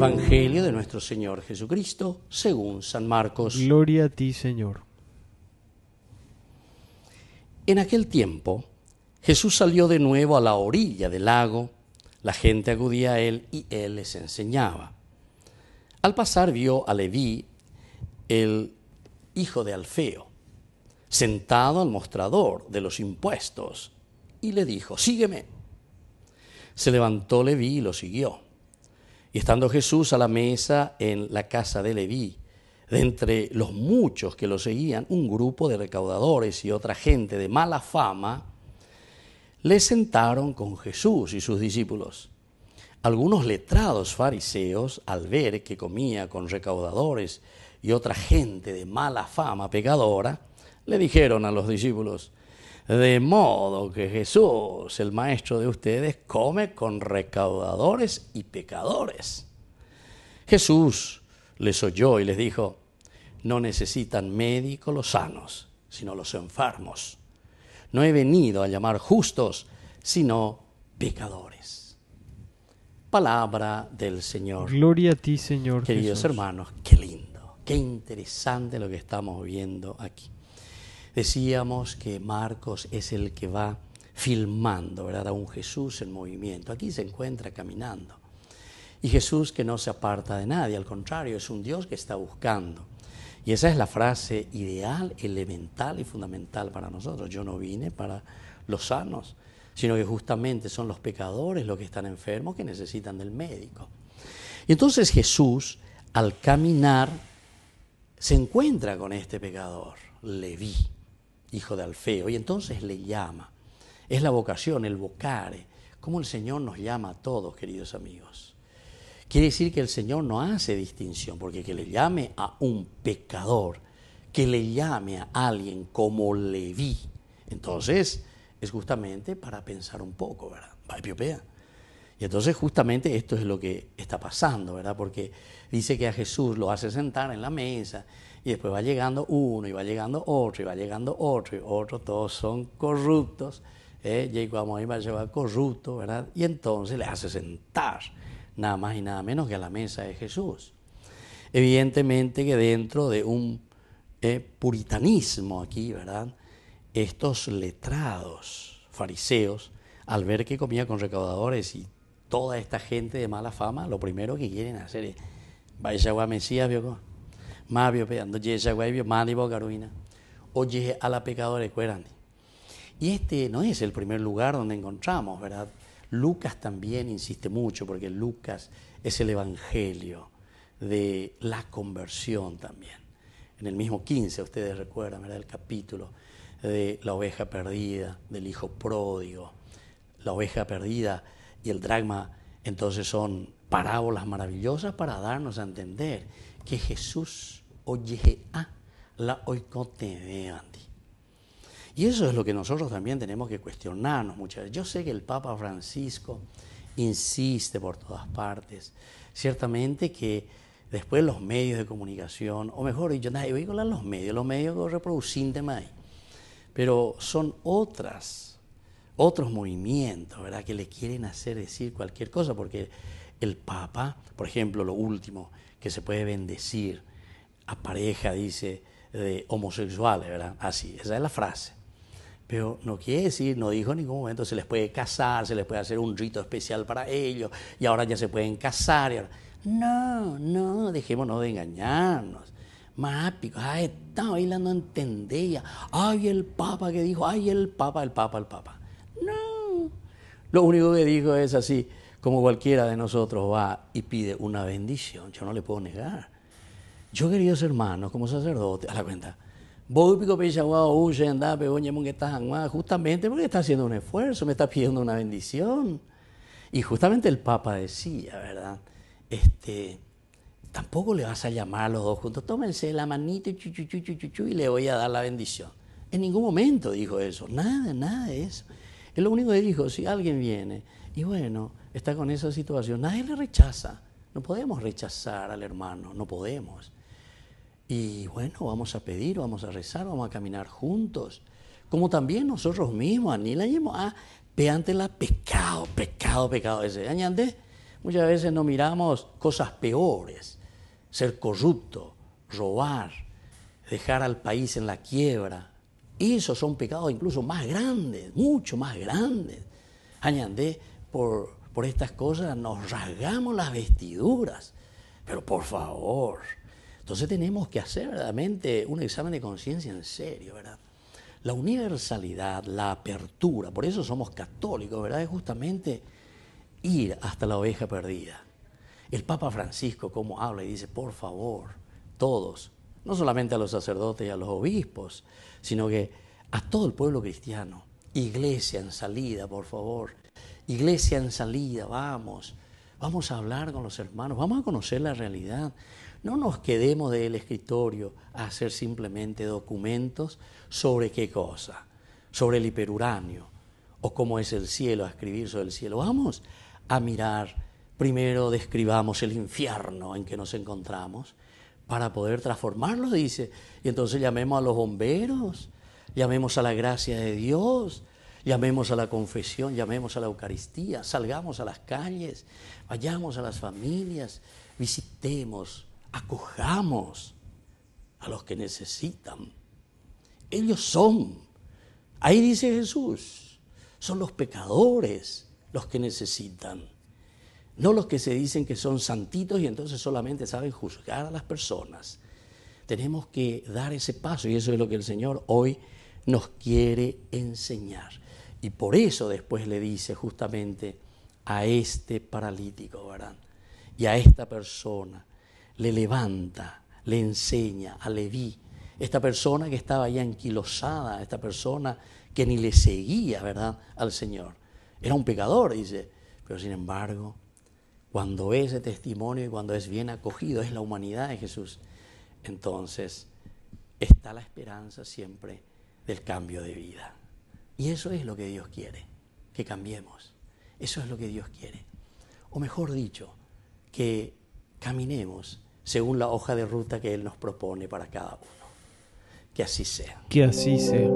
Evangelio de nuestro Señor Jesucristo, según San Marcos. Gloria a ti, Señor. En aquel tiempo, Jesús salió de nuevo a la orilla del lago, la gente acudía a él y él les enseñaba. Al pasar vio a Leví, el hijo de Alfeo, sentado al mostrador de los impuestos, y le dijo, sígueme. Se levantó Leví y lo siguió. Y estando Jesús a la mesa en la casa de Leví, de entre los muchos que lo seguían, un grupo de recaudadores y otra gente de mala fama, le sentaron con Jesús y sus discípulos. Algunos letrados fariseos, al ver que comía con recaudadores y otra gente de mala fama pecadora, le dijeron a los discípulos, de modo que Jesús, el maestro de ustedes, come con recaudadores y pecadores. Jesús les oyó y les dijo, no necesitan médicos los sanos, sino los enfermos. No he venido a llamar justos, sino pecadores. Palabra del Señor. Gloria a ti, Señor. Queridos hermanos, qué lindo, qué interesante lo que estamos viendo aquí. Decíamos que Marcos es el que va filmando, ¿verdad? A un Jesús en movimiento. Aquí se encuentra caminando. Y Jesús que no se aparta de nadie, al contrario, es un Dios que está buscando. Y esa es la frase ideal, elemental y fundamental para nosotros. Yo no vine para los sanos, sino que justamente son los pecadores los que están enfermos que necesitan del médico. Y entonces Jesús, al caminar, se encuentra con este pecador, Leví hijo de Alfeo. Y entonces le llama. Es la vocación, el vocare, como el Señor nos llama a todos, queridos amigos. Quiere decir que el Señor no hace distinción, porque que le llame a un pecador, que le llame a alguien como Leví, entonces es justamente para pensar un poco, ¿verdad? a Piopea. Y entonces justamente esto es lo que está pasando, ¿verdad? Porque dice que a Jesús lo hace sentar en la mesa y después va llegando uno y va llegando otro y va llegando otro y otro, todos son corruptos. ¿eh? Jacob va a llevar corrupto, ¿verdad? Y entonces le hace sentar nada más y nada menos que a la mesa de Jesús. Evidentemente que dentro de un eh, puritanismo aquí, ¿verdad? Estos letrados fariseos, al ver que comía con recaudadores y toda esta gente de mala fama, lo primero que quieren hacer es, Mesías, vio pegando, vio oye a la pecadora de Y este no es el primer lugar donde encontramos, ¿verdad? Lucas también insiste mucho, porque Lucas es el evangelio de la conversión también. En el mismo 15, ustedes recuerdan, ¿verdad? El capítulo de la oveja perdida, del hijo pródigo, la oveja perdida y el dragma entonces son parábolas maravillosas para darnos a entender que Jesús oye a ah, la oikoteveandi. Y eso es lo que nosotros también tenemos que cuestionarnos muchas veces. Yo sé que el Papa Francisco insiste por todas partes, ciertamente que después los medios de comunicación, o mejor yo nadie los medios, los medios que reproducen pero son otras otros movimientos, ¿verdad? Que le quieren hacer decir cualquier cosa, porque el Papa, por ejemplo, lo último, que se puede bendecir a pareja, dice, de homosexuales, ¿verdad? Así, esa es la frase. Pero no quiere decir, no dijo en ningún momento, se les puede casar, se les puede hacer un rito especial para ellos, y ahora ya se pueden casar. No, no, dejémonos de engañarnos. Más ay, está bailando, entendía. Ay, el Papa que dijo, ay, el Papa, el Papa, el Papa. Lo único que dijo es así, como cualquiera de nosotros va y pide una bendición, yo no le puedo negar. Yo, queridos hermanos, como sacerdote, a la cuenta, justamente porque está haciendo un esfuerzo, me está pidiendo una bendición. Y justamente el Papa decía, ¿verdad? Este, tampoco le vas a llamar a los dos juntos, tómense la manita y le voy a dar la bendición. En ningún momento dijo eso, nada, nada de eso lo único que dijo, si alguien viene y bueno, está con esa situación, nadie le rechaza. No podemos rechazar al hermano, no podemos. Y bueno, vamos a pedir, vamos a rezar, vamos a caminar juntos. Como también nosotros mismos, Anila y a ah, peante la pecado, pecado, pecado. Ese. muchas veces nos miramos cosas peores, ser corrupto, robar, dejar al país en la quiebra, y esos son pecados incluso más grandes, mucho más grandes. Añandé, por, estas cosas nos rasgamos las vestiduras. Pero por favor, entonces tenemos que hacer verdaderamente un examen de conciencia en serio, ¿verdad? La universalidad, la apertura, por eso somos católicos, ¿verdad? Es justamente ir hasta la oveja perdida. El Papa Francisco, como habla y dice, por favor, todos no solamente a los sacerdotes y a los obispos, sino que a todo el pueblo cristiano. Iglesia en salida, por favor. Iglesia en salida, vamos. Vamos a hablar con los hermanos, vamos a conocer la realidad. No nos quedemos del escritorio a hacer simplemente documentos sobre qué cosa, sobre el hiperuranio o cómo es el cielo, a escribir sobre el cielo. Vamos a mirar, primero describamos el infierno en que nos encontramos, para poder transformarlos, dice. Y entonces llamemos a los bomberos, llamemos a la gracia de Dios, llamemos a la confesión, llamemos a la Eucaristía, salgamos a las calles, vayamos a las familias, visitemos, acojamos a los que necesitan. Ellos son, ahí dice Jesús, son los pecadores los que necesitan no los que se dicen que son santitos y entonces solamente saben juzgar a las personas. Tenemos que dar ese paso y eso es lo que el Señor hoy nos quiere enseñar. Y por eso después le dice justamente a este paralítico, ¿verdad? Y a esta persona le levanta, le enseña a Leví, esta persona que estaba ya anquilosada, esta persona que ni le seguía, ¿verdad?, al Señor. Era un pecador, dice, pero sin embargo cuando ese testimonio y cuando es bien acogido, es la humanidad de Jesús, entonces está la esperanza siempre del cambio de vida. Y eso es lo que Dios quiere, que cambiemos. Eso es lo que Dios quiere. O mejor dicho, que caminemos según la hoja de ruta que Él nos propone para cada uno. Que así sea. Que así sea.